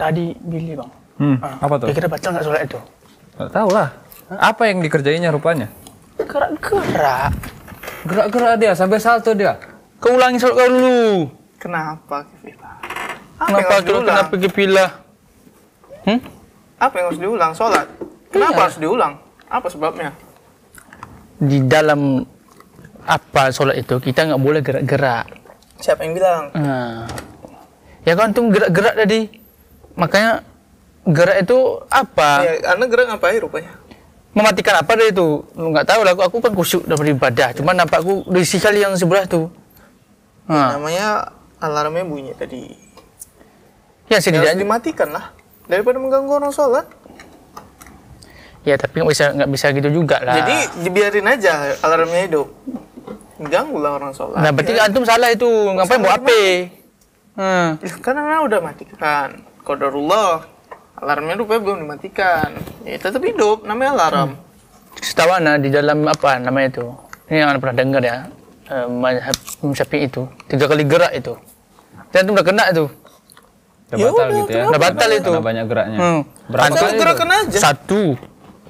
tadi Billy bang. Hmm. Ah, apa tuh? Kira-kira baca nggak sholat itu? Nggak tahu lah. Hah? Apa yang dikerjainnya rupanya? Gerak-gerak. Gerak-gerak dia sampai salto dia. Kau ulangi sholat kau dulu. Kenapa Kevila? Kenapa dulu? Kenapa Kevila? Hmm? Apa yang harus diulang sholat? Kenapa iya. harus diulang? Apa sebabnya? Di dalam apa sholat itu kita nggak boleh gerak-gerak. Siapa yang bilang? Nah. Ya kan tuh gerak-gerak tadi makanya gerak itu apa ya, anda gerak ngapain rupanya mematikan apa dari itu lu nggak tahu lah aku, aku kan kusuk dalam ibadah iya. cuman nampakku risih kali yang sebelah tuh ya, nah. namanya alarmnya bunyi tadi ya, ya setidaknya dimatikan lah daripada mengganggu orang sholat ya tapi nggak bisa nggak bisa gitu juga lah jadi dibiarin aja alarmnya itu, ganggu lah orang sholat nah berarti ya. antum salah itu ngapain buat HP hmm. karena udah matikan kodarullah alarmnya rupanya belum dimatikan ya tetap hidup namanya alarm hmm. setahu anda di dalam apa namanya itu ini yang pernah dengar ya eh, mazhab itu tiga kali gerak itu dan itu udah kena itu udah ya batal udah, gitu ya udah batal itu banyak geraknya hmm. berapa kali gerakan itu? aja satu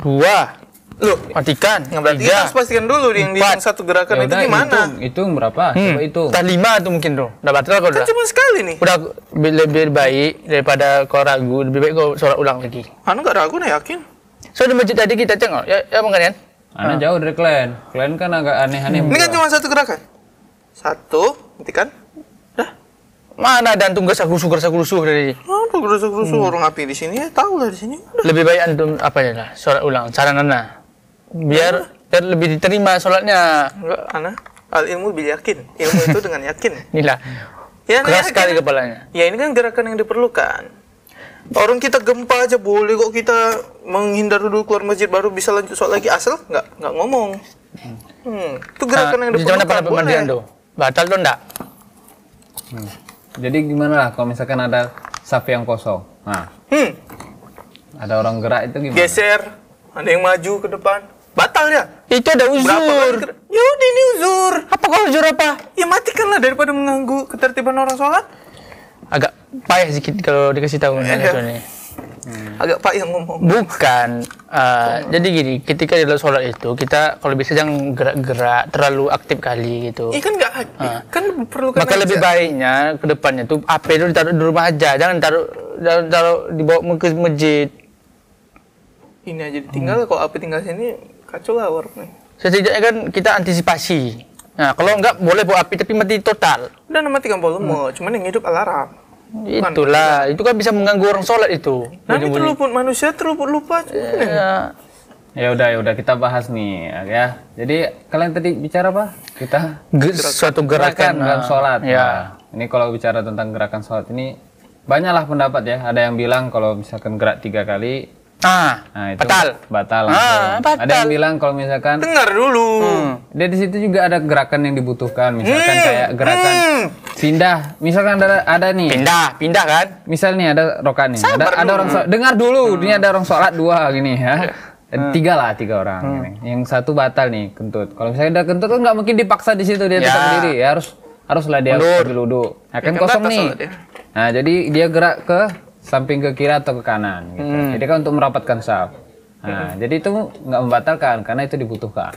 dua Loh, matikan. Yang berarti tiga, kita harus pastikan dulu di yang yang satu gerakan Yaudah, itu gimana? Itu, itu berapa? Hmm. itu. Tadi lima tuh mungkin tuh. Udah batal kalau kan udah. cuma sekali nih. Udah lebih baik daripada kau ragu, lebih baik kau sholat ulang lagi. Anu enggak ragu nih yakin. So di masjid tadi kita cengok, ya, ya bang kalian. Anak jauh dari klien. Klien kan agak aneh-aneh. Ini kan cuma satu gerakan. Satu, matikan. Dah. Mana ada tunggu gak sakusu gak rusuh dari? Oh, rusuh rusuh hmm. orang api di sini ya, tahu lah di sini. Lebih baik antum apa ya lah, suara ulang, cara nana biar biar lebih diterima sholatnya enggak anak al ilmu bil yakin ilmu itu dengan yakin inilah ya, nah, keras yakin. sekali kan? kepalanya ya ini kan gerakan yang diperlukan orang kita gempa aja boleh kok kita menghindar dulu keluar masjid baru bisa lanjut sholat lagi asal nggak nggak ngomong hmm. itu gerakan nah, yang diperlukan pada pemandian tuh batal tuh enggak hmm. jadi gimana lah kalau misalkan ada saf yang kosong nah hmm. ada orang gerak itu gimana geser ada yang maju ke depan batal ya itu ada uzur ya udah ini uzur apa kalau uzur apa ya matikanlah daripada mengganggu ketertiban orang sholat agak payah sedikit kalau dikasih tahu eh, ya, agak, hmm. agak payah ngomong bukan uh, jadi gini ketika di dalam sholat itu kita kalau bisa jangan gerak-gerak terlalu aktif kali gitu iya kan nggak uh. kan perlu maka aja. lebih baiknya ke depannya tuh HP itu ditaruh di rumah aja jangan taruh taruh, taruh dibawa ke masjid ini aja ditinggal hmm. kalau api tinggal sini kacau lah warungnya setidaknya kan kita antisipasi nah kalau enggak boleh buat api tapi mati total udah mati kan volume hmm. cuman yang hidup alarm itulah kan? itu kan bisa mengganggu orang sholat itu nanti terluput manusia terluput lupa ya. ya. udah ya udah kita bahas nih ya. Jadi kalian tadi bicara apa? Kita Ge suatu gerakan, gerakan dalam sholat. Ya. Nah, ini kalau bicara tentang gerakan sholat ini banyaklah pendapat ya. Ada yang bilang kalau misalkan gerak tiga kali Ah, nah, itu batal. Batal. Ah, batal. Ada yang bilang kalau misalkan dengar dulu. Hmm, dia di situ juga ada gerakan yang dibutuhkan, misalkan hmm, kayak gerakan hmm. pindah. Misalkan ada ada nih. Pindah, pindah kan? Misal nih ada rokan nih. ada, ada orang sholat, dengar dulu. Hmm. Ini ada orang sholat dua gini ya. Hmm. Tiga lah, tiga orang. Hmm. ini. Yang satu batal nih, kentut. Kalau misalnya ada kentut kan nggak mungkin dipaksa di situ dia ya. tetap berdiri, ya harus haruslah dia harus Nah, akan ya, kosong nih. Nah, jadi dia gerak ke samping ke kiri atau ke kanan gitu. Hmm. Jadi kan untuk merapatkan saf. Nah, hmm. jadi itu nggak membatalkan karena itu dibutuhkan.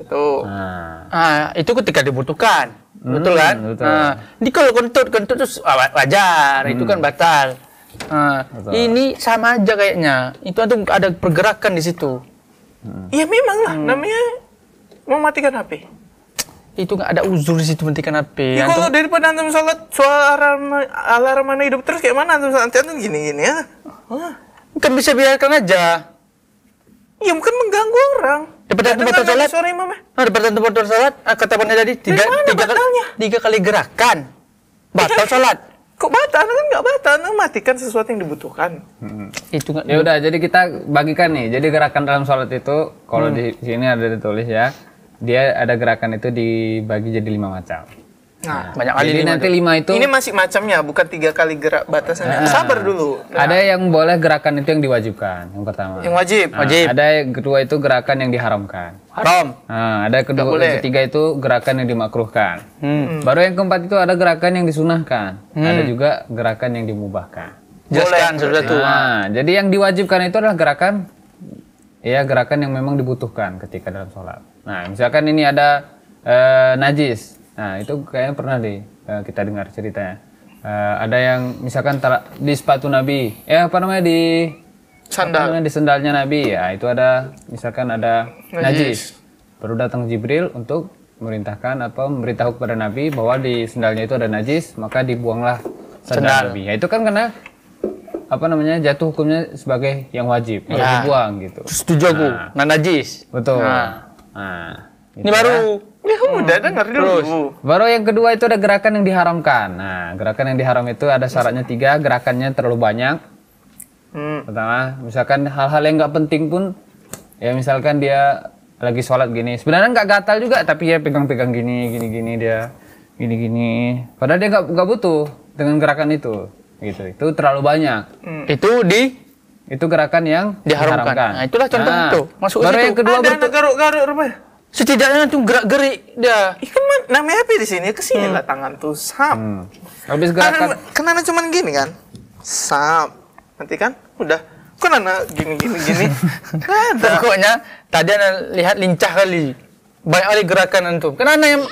itu, Nah. Ah, itu ketika dibutuhkan. Hmm, betul kan? Betul. Nah, ini kalau kentut, kentut itu ah, wajar, hmm. itu kan hmm. batal. Nah, betul. ini sama aja kayaknya. Itu ada pergerakan di situ. Hmm. Ya memang lah, hmm. namanya mematikan HP itu nggak ada uzur di situ penting kan HP. Ya, kalau antum... daripada antum sholat suara alarm mana hidup terus kayak mana antum sholat antum gini gini ya? Hah? Kan bisa biarkan aja. Ya mungkin mengganggu orang. Daripada antum batal sholat. Suara imam. Nah, daripada antum batal sholat, ah, kata Pak tadi tiga tiga, batalnya? tiga kali gerakan iya. batal sholat. Kok batal kan nggak batal, nah, matikan sesuatu yang dibutuhkan. Hmm. Itu nggak. Ya udah, jadi kita bagikan nih. Jadi gerakan dalam sholat itu kalau hmm. di sini ada ditulis ya dia ada gerakan itu dibagi jadi lima macam. Nah, nah banyak kali jadi nanti lima itu ini masih macamnya bukan tiga kali gerak batasannya nah, sabar dulu nah. ada yang boleh gerakan itu yang diwajibkan yang pertama yang wajib nah, wajib ada yang kedua itu gerakan yang diharamkan haram nah, ada kedua yang ketiga itu gerakan yang dimakruhkan hmm. hmm. baru yang keempat itu ada gerakan yang disunahkan hmm. ada juga gerakan yang dimubahkan jelaskan sudah tuh nah, jadi yang diwajibkan itu adalah gerakan ya gerakan yang memang dibutuhkan ketika dalam sholat Nah, misalkan ini ada eh, najis. Nah, itu kayaknya pernah deh eh, kita dengar ceritanya. Eh, ada yang misalkan di sepatu Nabi, ya apa namanya di sandal. Namanya di sendalnya Nabi. Ya, itu ada misalkan ada najis. najis. Baru datang Jibril untuk merintahkan apa memberitahu kepada Nabi bahwa di sendalnya itu ada najis, maka dibuanglah sandal, sendal. Nabi. Ya, itu kan karena apa namanya jatuh hukumnya sebagai yang wajib, ya. dibuang gitu. Setuju aku, nah, nah najis. Betul. Nah Nah, ini gitu baru. Ya, ya udah hmm. dengar dulu. Terus, baru yang kedua itu ada gerakan yang diharamkan. Nah, gerakan yang diharam itu ada syaratnya tiga, gerakannya terlalu banyak. Hmm. Pertama, misalkan hal-hal yang nggak penting pun, ya misalkan dia lagi sholat gini. Sebenarnya nggak gatal juga, tapi ya pegang-pegang gini, gini-gini dia, gini-gini. Padahal dia nggak butuh dengan gerakan itu. Gitu, itu terlalu banyak. Hmm. Itu di itu gerakan yang diharamkan. diharamkan. Nah, itulah contoh nah, itu. Masuk baru situ. yang kedua ada garuk-garuk rupanya. Setidaknya itu gerak-gerik dia. Ikan kan namanya apa di sini? sini hmm. lah tangan tuh sap. Hmm. Habis gerakan. Kenapa cuman gini kan? Sap. Nanti kan udah kan anak gini gini gini ada. pokoknya tadi anak lihat lincah kali banyak kali gerakan antum kan anak yang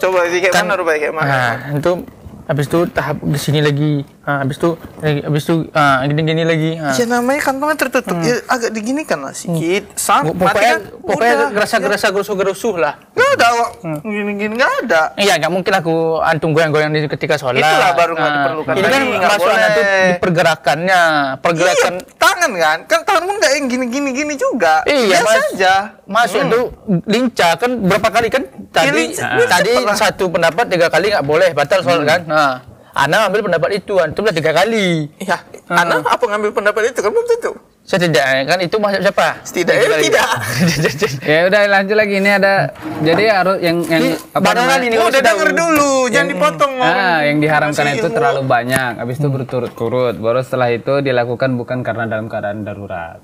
coba kayak kan, mana rupanya kayak mana nah, antum habis itu tahap di sini lagi ah, habis itu habis itu gini gini lagi ah. ya namanya kantongnya tertutup hmm. ya, agak digini hmm. kan lah sedikit hmm. sam pokoknya pokoknya udah, gerasa gerasa gerusuh gerusuh lah nggak ada hmm. gini gini nggak ada iya nggak mungkin aku antung goyang goyang di ketika sholat itulah baru nggak diperlukan ini kan masalahnya tuh di pergerakannya pergerakan iya, tangan kan kan tangan pun nggak yang gini gini gini juga iya, biasa mas, aja masuk hmm. itu lincah kan berapa kali kan tadi nah. tadi satu pendapat tiga kali nggak boleh batal soal hmm. kan nah Ana ambil pendapat itu, antum lah tiga kali. Ya, hmm. Ana apa ngambil pendapat itu kan belum tentu. Saya tidak, kan itu masuk siapa? Setidaknya tidak. ya udah lanjut lagi ini ada jadi harus yang yang apa ini, ini oh, udah denger dulu, jangan dipotong. Ah, yang diharamkan itu terlalu banyak, habis itu berturut-turut. Baru setelah itu dilakukan bukan karena dalam keadaan darurat.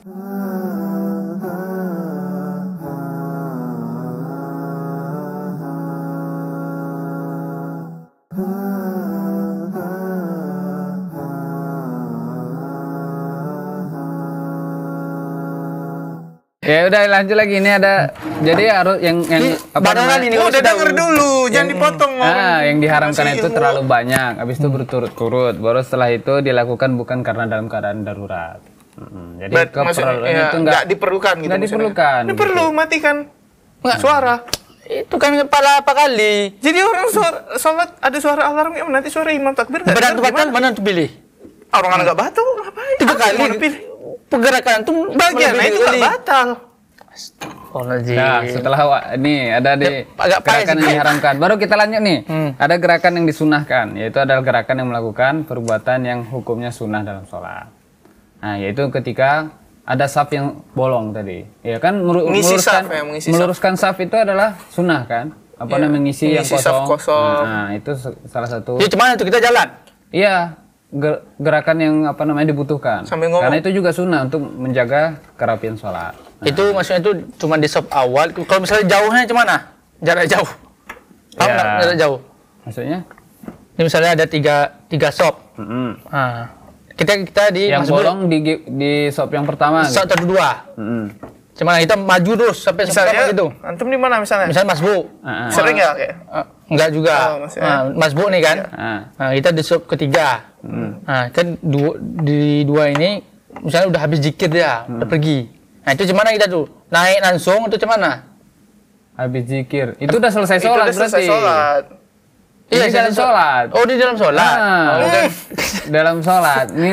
Ya udah lanjut lagi ini ada jadi harus yang yang apa namanya ini oh, udah denger dulu, yang, jangan dipotong. ah orang. yang diharamkan Masih itu yang terlalu banyak. Habis itu hmm. berturut-turut. Baru setelah itu dilakukan bukan karena dalam keadaan darurat. Hmm, jadi But, maksudnya, ya, itu enggak, enggak diperlukan gitu. Enggak diperlukan. Ini gitu. perlu matikan enggak. suara. Itu kan kepala apa kali? Jadi orang sholat ada suara alarm ya nanti suara imam takbir. Benar tuh mana tuh pilih? Orang anak enggak batu ngapain? Tiga kali. Pilih pergerakan itu bagian nah, itu gak batal. Astagfirullahaladzim. Nah, setelah ini ada di Agak gerakan yang diharamkan. Baru kita lanjut nih. Hmm. Ada gerakan yang disunahkan, yaitu adalah gerakan yang melakukan perbuatan yang hukumnya sunnah dalam sholat. Nah, yaitu ketika ada saf yang bolong tadi. Ya kan meluruskan mengisi saf, ya, mengisi meluruskan saf itu adalah sunnah kan? Apa yeah. namanya mengisi, mengisi yang kosong. kosong. Nah, itu salah satu. Ya cuman itu kita jalan. Iya, gerakan yang apa namanya dibutuhkan. Sambil Karena itu juga sunnah untuk menjaga kerapian sholat. Nah. Itu maksudnya itu cuma di sub awal. Kalau misalnya jauhnya gimana? Jarak jauh. Paham ya. Gak? Jarak jauh. Maksudnya? Ini misalnya ada tiga tiga sub. Mm -hmm. nah, kita kita di yang bolong di di sub yang pertama. Sub gitu. kedua. Mm -hmm. Cuman kita maju terus sampai misalnya, gitu. Antum di mana misalnya? Misalnya Mas Bu. Uh ah, -huh. Ah. Sering ya kayak? Enggak juga. Oh, masih, nah, Bu nih kan. Ya. Nah, kita di sub ketiga. Hmm. Nah, kan du di dua ini misalnya udah habis zikir ya hmm. udah pergi. Nah, itu gimana kita tuh? Naik langsung itu gimana? Habis zikir. Itu udah selesai sholat itu udah selesai berarti. sholat. Iya, di dalam sholat. Oh, di dalam sholat. Nah, oh, iya. dalam sholat. Ini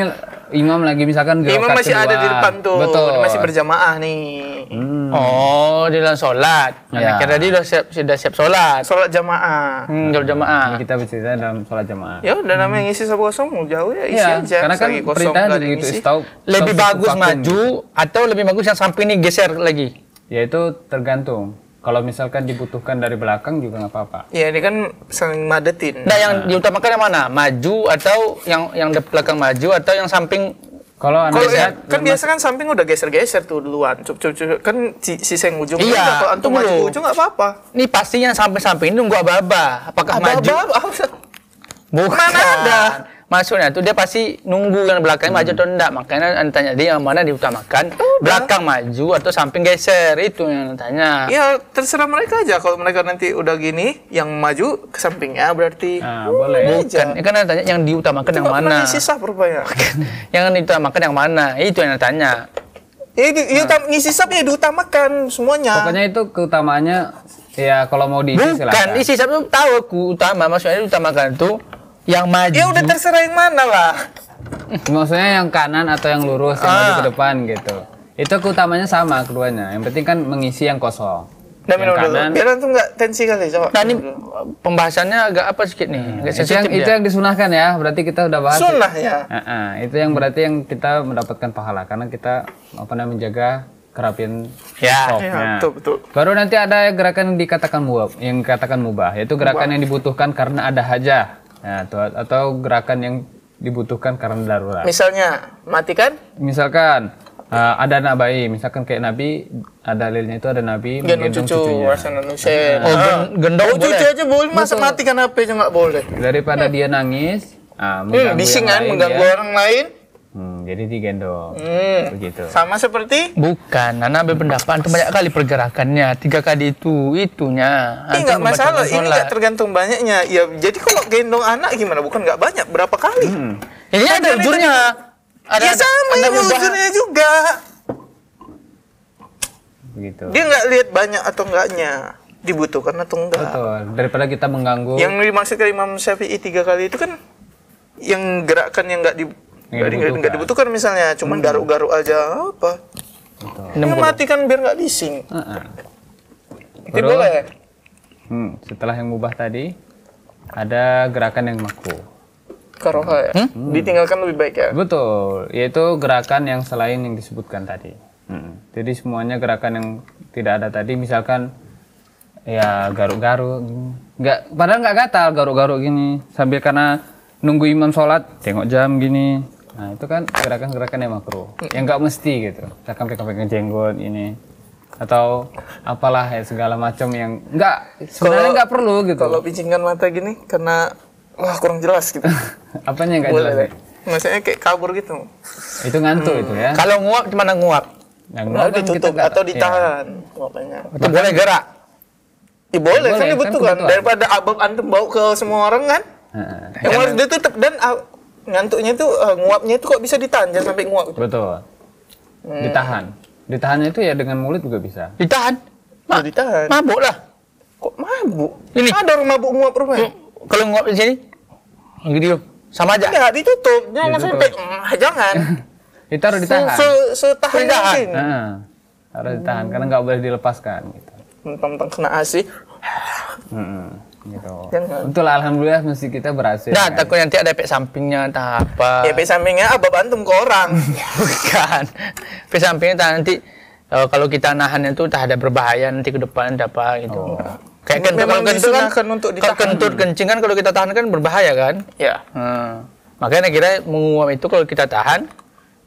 imam lagi misalkan gak Imam masih ada di depan tuh. Betul. Masih berjamaah nih. Hmm. Oh, dia dalam sholat. Ya. Nah, Kira tadi sudah siap sudah siap sholat. Sholat jamaah. Hmm, sholat jamaah. Ini kita bercerita dalam sholat jamaah. Ya udah hmm. namanya ngisi sabu kosong jauh ya isi ya, aja. Karena kan kosong, perintah dari itu tahu lebih bagus maju atau lebih bagus yang samping ini geser lagi. Ya itu tergantung kalau misalkan dibutuhkan dari belakang juga nggak apa-apa. Iya, ini kan sering madetin. Nah, yang nah. diutamakan yang mana? Maju atau yang yang belakang maju atau yang samping kalau anda ya, kan biasa kan samping udah geser-geser tuh duluan. Cup cuk, cuk. kan si seng ujung iya, kan, kalau antum maju ujung nggak apa-apa. pasti pastinya samping-samping nunggu ababa. baba. Apakah ababa? maju? Ababa? Bukan. Mana ada? maksudnya tuh dia pasti nunggu yang belakang hmm. maju atau enggak makanya anda tanya dia yang mana diutamakan Udah. belakang maju atau samping geser itu yang tanya ya terserah mereka aja kalau mereka nanti udah gini yang maju ke sampingnya berarti nah, boleh bukan ya kan tanya yang diutamakan itu yang mana sisa perbaya yang diutamakan yang mana itu yang tanya Ya, di, nah. Ya, Diutam, ngisi sap ya diutamakan semuanya. Pokoknya itu keutamaannya ya kalau mau diisi Bukan, isi sap itu tahu aku utama maksudnya diutamakan tuh yang maju ya udah terserah yang mana lah maksudnya yang kanan atau yang lurus yang ah. maju ke ah. depan gitu itu keutamanya sama keduanya yang penting kan mengisi yang kosong dan minum dulu. Biar itu enggak tensi kali coba. Nah, ini pembahasannya agak apa sedikit nih? Agak itu yang, itu ya? yang disunahkan ya. Berarti kita udah bahas. Sunnah ya. Uh -uh. Itu yang berarti yang kita mendapatkan pahala karena kita apa namanya menjaga kerapian ya, Ya, betul, betul. Baru nanti ada gerakan yang dikatakan mubah, yang dikatakan mubah, yaitu gerakan mubah. yang dibutuhkan karena ada hajah. Nah, atau, atau gerakan yang dibutuhkan karena darurat. Misalnya, matikan? Misalkan uh, ada anak bayi, misalkan kayak Nabi ada eh, lilnya itu ada Nabi gendong menggendong cucu, cucunya. Nah. Oh, gen ah. gendong oh, cucu boleh. aja boleh, masa matikan HP aja nggak boleh. Daripada hmm. dia nangis, uh, mengganggu, hmm, disingan, mengganggu ya. orang lain jadi digendong. Hmm. Begitu. Sama seperti? Bukan, Nana berpendapat banyak kali pergerakannya. Tiga kali itu, itunya. Ini nggak masalah, ini nggak tergantung banyaknya. Ya, jadi kalau gendong anak gimana? Bukan nggak banyak, berapa kali? Hmm. Ini ada ujurnya. Ada, ya sama, ada, ini juga. Begitu. Dia nggak lihat banyak atau enggaknya dibutuhkan atau enggak. Betul. Daripada kita mengganggu. Yang dimaksud Imam Syafi'i tiga kali itu kan yang gerakan yang nggak di Iya, nggak dibutuhkan. Nggak dibutuhkan misalnya, cuman hmm. garuk-garuk aja apa? Ini Ya, mati biar nggak bising. Uh -uh. Itu boleh. Hmm, setelah yang mubah tadi, ada gerakan yang makruh. Karoha ya? Hmm? hmm? Ditinggalkan lebih baik ya? Betul, yaitu gerakan yang selain yang disebutkan tadi. Hmm. Jadi semuanya gerakan yang tidak ada tadi, misalkan ya garuk-garuk, nggak, padahal nggak gatal garuk-garuk gini, sambil karena nunggu imam sholat, tengok jam gini, Nah itu kan gerakan-gerakan yang makro, hmm. yang nggak mesti gitu. Misalkan pegang-pegang jenggot ini atau apalah ya segala macam yang nggak sebenarnya nggak perlu gitu. Kalau pincingkan mata gini kena wah kurang jelas gitu. Apanya nggak jelas? Ya? Maksudnya kayak kabur gitu. Itu ngantuk hmm. itu ya. Kalau nguap gimana nguap? Nah, nguap kan ditutup kita gitu kan? atau iya. ditahan ya. Itu boleh gerak. Ya, boleh, ya, boleh, kan, kan, kan? Daripada abang antum bau ke semua orang kan. Nah, yang harus ditutup dan ah, ngantuknya itu uh, eh, nguapnya itu kok bisa ditahan jangan sampai nguap. gitu. Betul. Hmm. Ditahan. Ditahannya itu ya dengan mulut juga bisa. Ditahan. Ya, Ma oh, ditahan. Mabuk lah. Kok mabuk? Ini. Ada orang mabuk nguap rumah. Hmm, kalau nguap di sini, gitu sama aja. Enggak, ditutup. Jangan sampai hmm, jangan. Ditaruh ditahan. Se, se Nah, harus ditahan karena nggak boleh dilepaskan gitu. mentang kena asi. Hmm gitu. Betul kan alhamdulillah mesti kita berhasil. Nah, kan? takut nanti ada efek sampingnya entah apa. Ya, efek sampingnya apa bantum ke orang. Bukan. Efek sampingnya entah nanti uh, kalau kita nahan itu entah ada berbahaya nanti ke depan entah apa gitu. Oh. Kayak kentut kalau kentut kan, kan untuk ditahan. Kalau kentut kencing kan kalau kita tahan kan berbahaya kan? Ya. Hmm. Makanya kira menguap itu kalau kita tahan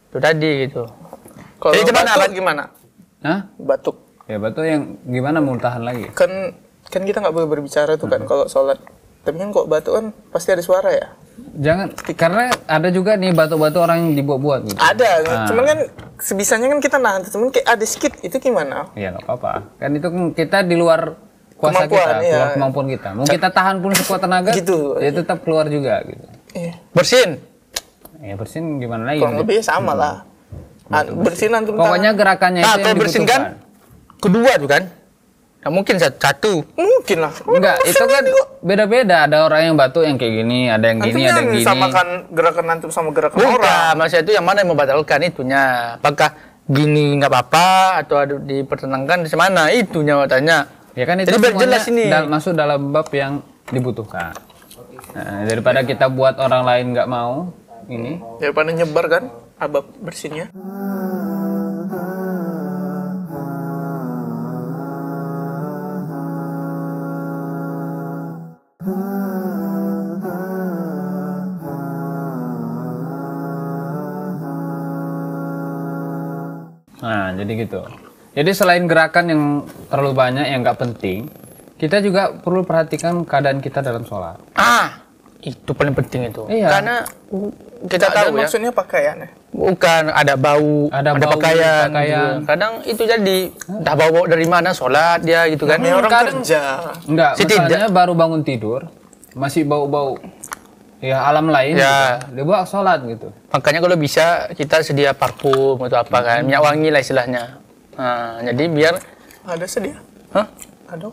itu tadi gitu. Kalau Jadi gimana? Batuk, gimana? Hah? Batuk. Ya batuk yang gimana mau tahan lagi? Kan kan kita nggak boleh berbicara tuh kan hmm. kalau sholat tapi kan kok batuk kan pasti ada suara ya jangan karena ada juga nih batu-batu orang yang dibuat-buat gitu. ada ah. cuman kan sebisanya kan kita nahan cuman kayak ada sedikit itu gimana ya nggak apa-apa kan itu kan kita di luar kuasa kemampuan, kita ya. luar kemampuan kita mau kita tahan pun sekuat tenaga gitu ya tetap keluar juga gitu iya. bersin ya bersin gimana lagi kurang lebih sama hmm. lah ah, bersin antum pokoknya gerakannya nah, itu yang bersin kan kedua tuh kan Nah, mungkin satu. Mungkin lah. Enggak, itu kan beda-beda. Ada orang yang batuk yang kayak gini, ada yang gini, ada yang gini. samakan gerakan antum sama gerakan Bukan, orang. maksudnya itu yang mana yang membatalkan itunya. Apakah gini nggak apa-apa atau ada dipertenangkan di mana itunya tanya. Ya kan itu Jadi berjelas ini. Dal masuk dalam bab yang dibutuhkan. Nah, daripada kita buat orang lain nggak mau ini. Daripada nyebar kan abab bersinnya. Hmm. Nah, jadi gitu. Jadi selain gerakan yang terlalu banyak yang nggak penting, kita juga perlu perhatikan keadaan kita dalam sholat. Ah, itu paling penting itu. Iya. Karena kita tahu maksudnya ya. Maksudnya pakaian ya? Bukan, ada bau, ada, ada bau, pakaian. Gitu. pakaian. Kadang itu jadi dah bau, dari mana sholat dia gitu kan? Hmm, orang kadang, kerja. Enggak, baru bangun tidur masih bau-bau ya alam lain ya gitu. dia buat sholat gitu makanya kalau bisa kita sedia parfum atau apa kan minyak wangi lah istilahnya nah, jadi biar ada sedia Hah? ada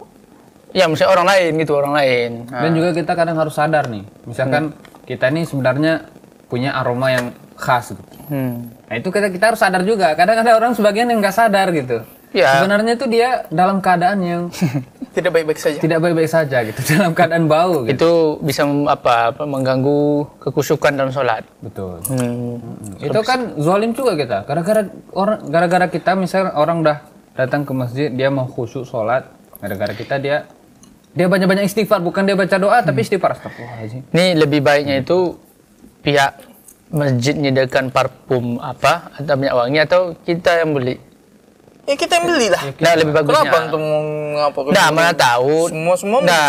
ya misalnya orang lain gitu orang lain nah. dan juga kita kadang harus sadar nih misalkan hmm. kita ini sebenarnya punya aroma yang khas gitu hmm. nah itu kita kita harus sadar juga kadang ada orang sebagian yang nggak sadar gitu Ya. Sebenarnya itu dia dalam keadaan yang tidak baik-baik saja. Tidak baik-baik saja gitu, dalam keadaan bau. Gitu. Itu bisa apa, mengganggu kekusukan dalam sholat. Betul. Hmm. hmm. Itu kan zolim juga kita. Gara-gara orang, gara-gara kita misal orang udah datang ke masjid, dia mau khusyuk sholat. Gara-gara kita dia dia banyak-banyak istighfar, bukan dia baca doa, hmm. tapi istighfar. Astagfirullahaladzim. Ini lebih baiknya hmm. itu pihak masjid menyediakan parfum apa atau minyak wangi atau kita yang beli Ya kita yang lah. Ya, nah, lebih bagus. Kenapa untuk ngapa? Nah, mana tahu. Semua semua. Nah,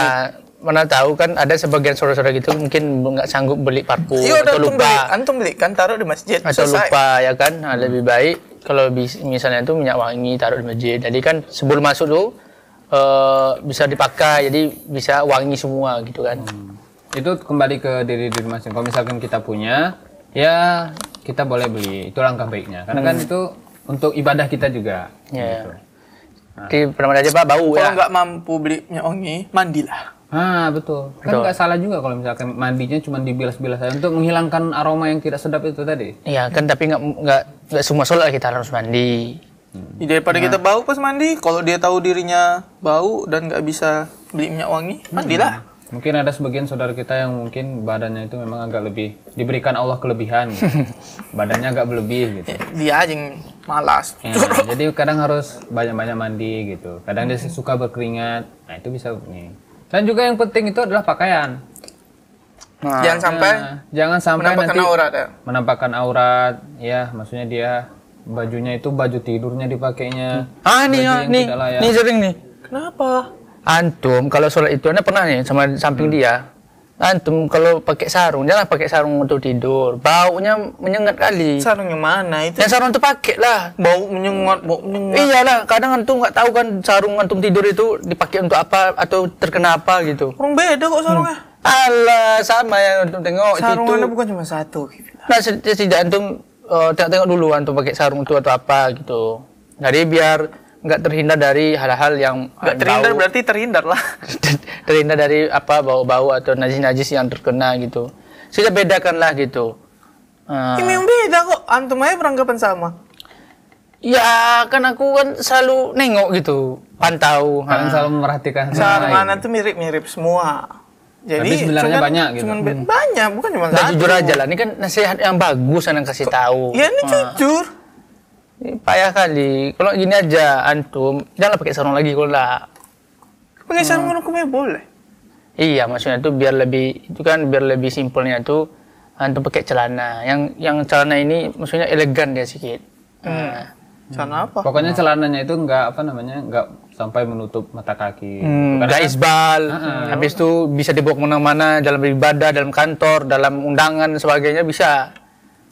mana tahu kan ada sebagian saudara-saudara gitu mungkin nggak sanggup beli parfum ya, atau antum lupa. Beli, antum beli kan taruh di masjid. Atau selesai. lupa ya kan. Nah, lebih baik kalau misalnya itu minyak wangi taruh di masjid. Jadi kan sebelum masuk tuh uh, bisa dipakai jadi bisa wangi semua gitu kan. Hmm. Itu kembali ke diri diri masing. Kalau misalkan kita punya ya kita boleh beli. Itu langkah baiknya. Karena kan hmm. kan itu untuk ibadah kita juga. Iya. Gitu. Nah. Oke, aja Pak, bau kalau ya. nggak mampu beli wangi, mandilah. Ah, betul. Kan betul. Kan nggak salah juga kalau misalkan mandinya cuma dibilas-bilas aja untuk menghilangkan aroma yang tidak sedap itu tadi. Iya, kan tapi nggak nggak nggak semua sholat kita harus mandi. Hmm. Daripada nah. kita bau pas mandi, kalau dia tahu dirinya bau dan nggak bisa beli minyak wangi, mandilah. Hmm. Mungkin ada sebagian saudara kita yang mungkin badannya itu memang agak lebih diberikan Allah kelebihan, gitu. badannya agak berlebih gitu. Dia aja yang malas. Ya, jadi kadang harus banyak-banyak mandi gitu. Kadang hmm. dia suka berkeringat. Nah itu bisa nih. Dan juga yang penting itu adalah pakaian. Nah, jangan sampai ya, jangan sampai menampakkan nanti aurat ya. menampakkan aurat ya maksudnya dia bajunya itu baju tidurnya dipakainya ah nih ah, nih nih sering nih kenapa antum kalau sholat itu anda pernah nih sama samping hmm. dia antum kalau pakai sarung jangan pakai sarung untuk tidur baunya menyengat kali sarungnya mana itu yang sarung itu pakai lah bau menyengat bau menyengat iyalah kadang antum nggak tahu kan sarung antum tidur itu dipakai untuk apa atau terkena apa gitu orang beda kok hmm. sarungnya hmm. Allah sama yang antum tengok sarung itu. Sarung bukan cuma satu. Nah, setidak antum uh, tengok-tengok dulu antum pakai sarung itu atau apa gitu. Jadi biar nggak terhindar dari hal-hal yang nggak eh, terhindar bau. berarti terhindar lah terhindar dari apa bau-bau atau najis-najis yang terkena gitu sudah lah gitu uh, ini yang beda kok antum aja beranggapan sama ya kan aku kan selalu nengok gitu pantau kan ah. selalu selalu sama mana tuh gitu. mirip-mirip semua jadi Tapi sebenarnya cuman, banyak gitu. Cuman hmm. banyak, bukan cuma satu. Nah, jujur aja lah, ini kan nasihat yang bagus yang kasih tahu. Ya ini uh. jujur payah kali kalau gini aja antum jangan pakai sarung lagi kalau enggak pakai sarung hmm. hukumnya boleh iya maksudnya itu biar lebih itu kan biar lebih simpelnya itu antum pakai celana yang yang celana ini maksudnya elegan dia sedikit hmm. nah. celana apa pokoknya celananya itu enggak apa namanya enggak sampai menutup mata kaki hmm, enggak kan? isbal uh -uh. habis itu bisa dibawa kemana-mana dalam ibadah dalam kantor dalam undangan sebagainya bisa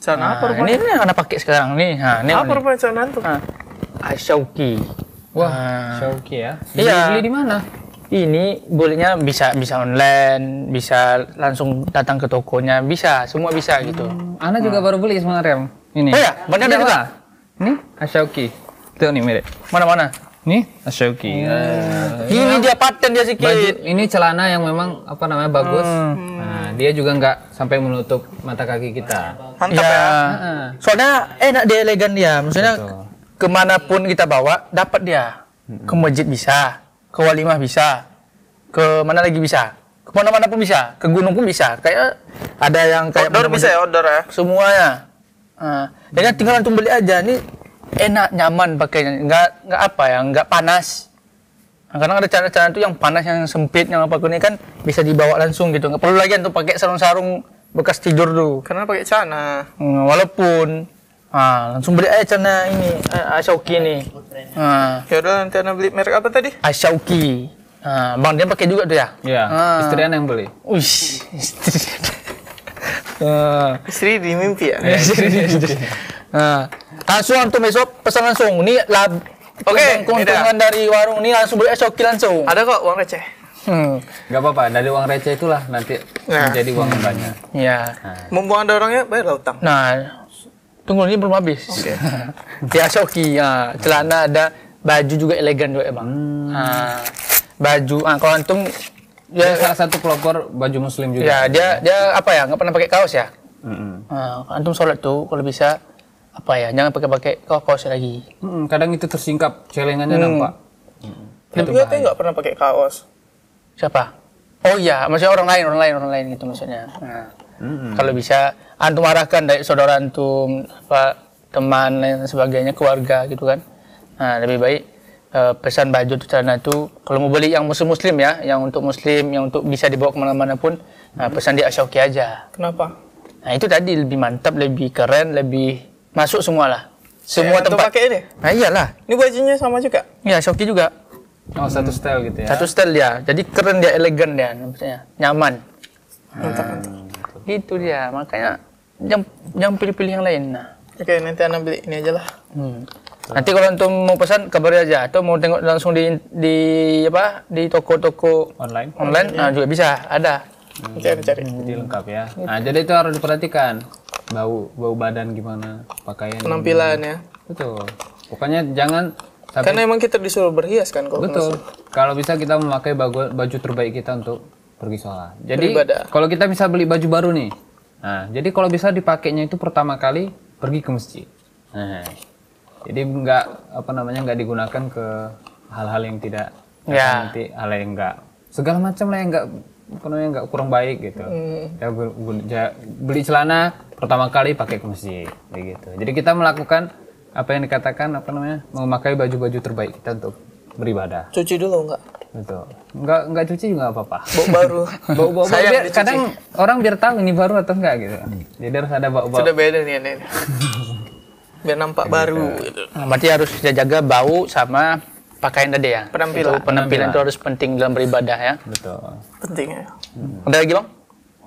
Sana ah, apa rupanya? Ini, ini yang anak pakai sekarang nih. Ha, ah, ini apa rupanya sana tuh? Ha. Ah, Shauki. Wah, nah. ya. iya. Beli di mana? Ini bolehnya bisa bisa online, bisa langsung datang ke tokonya, bisa, semua bisa gitu. Hmm, hmm. juga baru beli sebenarnya. Ini. Oh iya, benar iya, juga. Ini Ashauki. Tuh nih mirip. Mana-mana? Ini Ashoki. Hmm. Ini, dia paten dia sikit. Budget, ini celana yang memang apa namanya bagus. Hmm. Nah, dia juga nggak sampai menutup mata kaki kita. Mantap ya. ya. Soalnya enak dia elegan dia. Maksudnya Betul. kemanapun kita bawa dapat dia. Ke hmm. masjid bisa, ke walimah bisa, ke mana lagi bisa. ke mana mana pun bisa, ke gunung pun bisa. Kayak ada yang kayak outdoor bisa ya outdoor ya. Semuanya. Nah, jadi ya kan, tinggal antum beli aja. nih enak nyaman pakainya nggak nggak apa ya nggak panas nah, karena ada cara-cara itu yang panas yang sempit yang apa ini kan bisa dibawa langsung gitu nggak perlu lagi untuk pakai sarung-sarung bekas tidur tuh karena pakai celana hmm, walaupun ah langsung beli aja celana ini eh, asyauki ini ah. ya udah nanti anda beli merek apa tadi asyauki ah, bang dia pakai juga tuh ya Iya. ah. istri yang beli Uish, istri Uh. Istri di mimpi ya? Istri di mimpi. Ah langsung ah, antum besok pesan langsung ini lab oke okay, keuntungan dari warung ini langsung beli esoki langsung ada kok uang receh Hmm. Gak apa-apa, dari uang receh itulah nanti nah. menjadi uang hmm. banyak. Ya. Nah. Mumpung ada orangnya, bayar utang. Nah, tunggu ini belum habis. Oke. Okay. ya, Ya. Celana ada, baju juga elegan juga emang. Hmm. Nah, baju, ah, kalau antum... Ya, salah satu pelopor baju muslim juga. Ya, dia, dia apa ya, nggak pernah pakai kaos ya? Mm -hmm. nah, antum sholat tuh, kalau bisa apa ya jangan pakai-pakai kaos lagi hmm, kadang itu tersingkap celengannya hmm. nampak hmm. tapi gue nggak pernah pakai kaos siapa oh iya maksudnya orang lain orang lain orang lain gitu maksudnya nah, hmm. kalau bisa antum arahkan dari saudara antum apa teman lain sebagainya keluarga gitu kan nah lebih baik uh, pesan baju tuh celana itu kalau mau beli yang muslim muslim ya yang untuk muslim yang untuk bisa dibawa kemana-mana pun nah, hmm. uh, pesan di Asyauki aja kenapa nah itu tadi lebih mantap lebih keren lebih Masuk semua lah, Semua ya, tempat. pakai ini? Nah, iyalah. Ini bajunya sama juga? Iya, Shoki juga. Oh, hmm. satu style gitu ya. Satu style ya. Jadi keren dia, elegan dia, maksudnya. Nyaman. Mantap, hmm. Itu dia, makanya jangan jangan pilih-pilih yang lain. Nah. Oke, nanti anak beli ini aja lah. Hmm. Nanti kalau untuk mau pesan kabari aja atau mau tengok langsung di di apa di toko-toko online online, online hmm. nah, juga bisa ada cari-cari hmm. Jadi lengkap ya. Gitu. Nah, jadi itu harus diperhatikan. Bau, bau badan gimana, pakaian. Penampilan ya. Betul. Pokoknya jangan tapi, Karena emang kita disuruh berhias kan kalau Betul. Kalau bisa kita memakai baju, baju terbaik kita untuk pergi sholat. Jadi kalau kita bisa beli baju baru nih. Nah, jadi kalau bisa dipakainya itu pertama kali pergi ke masjid. Nah, jadi nggak apa namanya nggak digunakan ke hal-hal yang tidak ya. nanti hal yang enggak segala macam lah yang enggak apa nggak kurang baik gitu mm. ya beli celana pertama kali pakai kursi gitu jadi kita melakukan apa yang dikatakan apa namanya memakai baju-baju terbaik kita untuk beribadah cuci dulu nggak betul nggak nggak cuci juga apa apa bau baru bau bau biar, kadang orang biar tahu ini baru atau enggak gitu jadi harus ada bau bau sudah beda nih nenek biar nampak jadi, baru gitu. Nah, berarti harus jaga bau sama pakaian tadi ya penampilan itu penampilan itu harus penting dalam beribadah ya betul penting ya hmm. ada lagi bang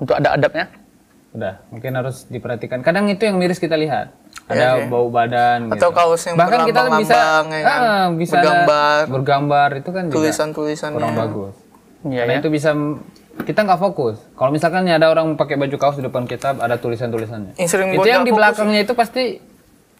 untuk ada adabnya udah mungkin harus diperhatikan kadang itu yang miris kita lihat ada ya, bau badan atau gitu. kaos yang bahkan kita bisa ya ah, kan? bisa bergambar bergambar itu kan tulisan tulisan kurang bagus ya, karena ya. itu bisa kita nggak fokus kalau misalkan ada orang pakai baju kaos di depan kita ada tulisan tulisannya yang itu yang di belakangnya itu pasti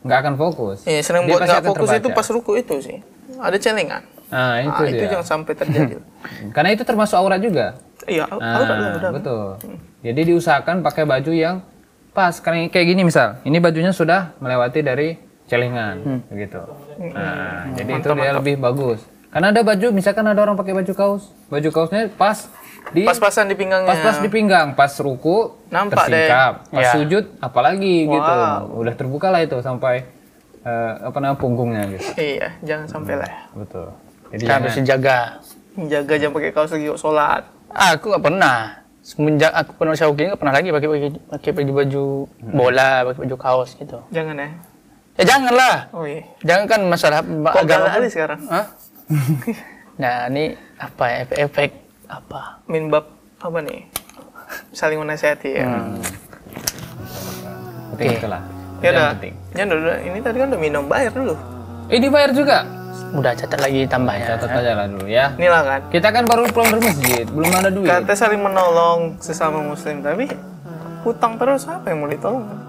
nggak akan fokus iya sering buat nggak fokus terbaca. itu pas ruku itu sih ada celengan. Nah, itu, nah, itu jangan sampai terjadi. Karena itu termasuk aurat juga. Iya, aurat nah, Betul. Hmm. Jadi diusahakan pakai baju yang pas. Karena kayak gini misal, ini bajunya sudah melewati dari celengan, hmm. begitu. Nah, hmm. hmm. jadi mantap, itu dia mantap. lebih bagus. Karena ada baju, misalkan ada orang pakai baju kaos, baju kaosnya pas di pas-pasan di pinggangnya. Pas-pas di pinggang, pas ruku Nampak tersingkap, deh. pas ya. sujud apalagi wow. gitu. Udah terbuka lah itu sampai uh, apa namanya punggungnya gitu. Iya, jangan sampai lah. Hmm, betul. Jadi harus dijaga. Jaga jangan pakai kaos lagi sholat. Ah, aku nggak pernah. Semenjak aku pernah saya nggak pernah lagi pakai pakai baju baju hmm. bola, pakai baju kaos gitu. Jangan ya. Ya janganlah. Oh iya. Jangan kan masalah Kok agama kali sekarang. Hah? nah, ini apa ya? Efek, efek apa? Minbab apa nih? Saling menasihati ya. Hmm. Oke, okay. Okay. Ya, ya udah ya udah ini tadi kan udah minum bayar dulu eh bayar juga udah catat lagi tambah ya catat aja lah dulu ya lah kan kita kan baru pulang dari masjid belum ada duit kita saling menolong sesama muslim tapi hutang terus apa yang mau ditolong